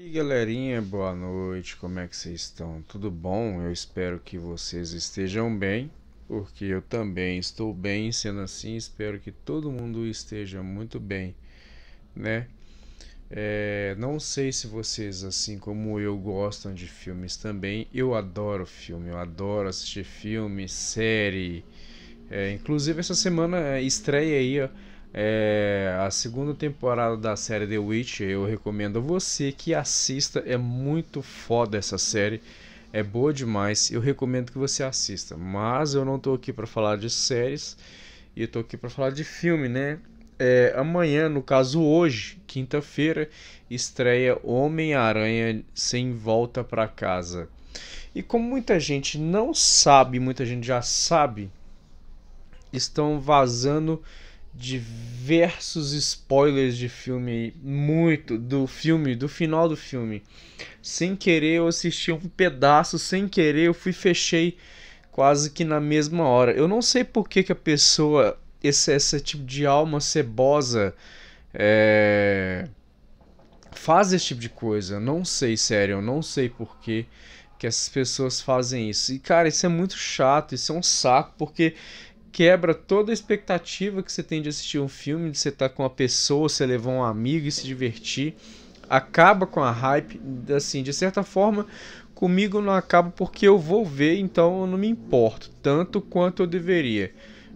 E galerinha, boa noite, como é que vocês estão? Tudo bom? Eu espero que vocês estejam bem, porque eu também estou bem, sendo assim, espero que todo mundo esteja muito bem, né? É, não sei se vocês, assim como eu, gostam de filmes também. Eu adoro filme, eu adoro assistir filme, série. É, inclusive, essa semana estreia aí, ó é, a segunda temporada da série The Witch eu recomendo a você que assista. É muito foda essa série, é boa demais. Eu recomendo que você assista. Mas eu não tô aqui para falar de séries e eu tô aqui para falar de filme, né? É, amanhã, no caso hoje, quinta-feira, estreia Homem-Aranha Sem Volta para Casa. E como muita gente não sabe, muita gente já sabe, estão vazando diversos spoilers de filme, muito do filme, do final do filme. Sem querer, eu assisti um pedaço, sem querer, eu fui fechei quase que na mesma hora. Eu não sei por que, que a pessoa, esse, esse tipo de alma cebosa, é... faz esse tipo de coisa. não sei, sério, eu não sei por que, que essas pessoas fazem isso. E cara, isso é muito chato, isso é um saco, porque quebra toda a expectativa que você tem de assistir um filme, de você estar tá com uma pessoa, você levar um amigo e se divertir. Acaba com a hype, assim, de certa forma, comigo não acaba porque eu vou ver, então eu não me importo tanto quanto eu deveria.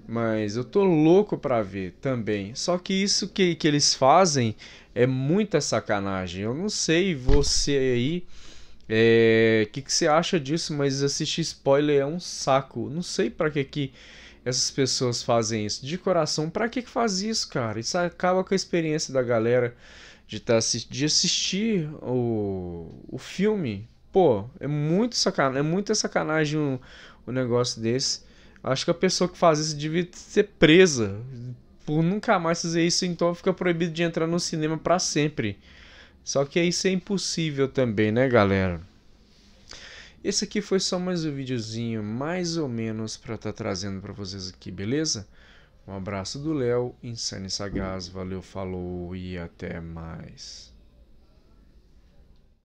Mas eu tô louco para ver também. Só que isso que, que eles fazem é muita sacanagem. Eu não sei você aí. O é, que, que você acha disso? Mas assistir spoiler é um saco. Não sei para que que essas pessoas fazem isso de coração, para que, que faz isso, cara? Isso acaba com a experiência da galera de, tá, de assistir o, o filme. Pô, é muito sacanagem, é muita sacanagem um, um negócio desse. Acho que a pessoa que faz isso devia ser presa por nunca mais fazer isso, então fica proibido de entrar no cinema para sempre. Só que isso é impossível também, né, galera? Esse aqui foi só mais um videozinho, mais ou menos, para estar tá trazendo para vocês aqui, beleza? Um abraço do Léo, Insane Sagaz, valeu, falou e até mais.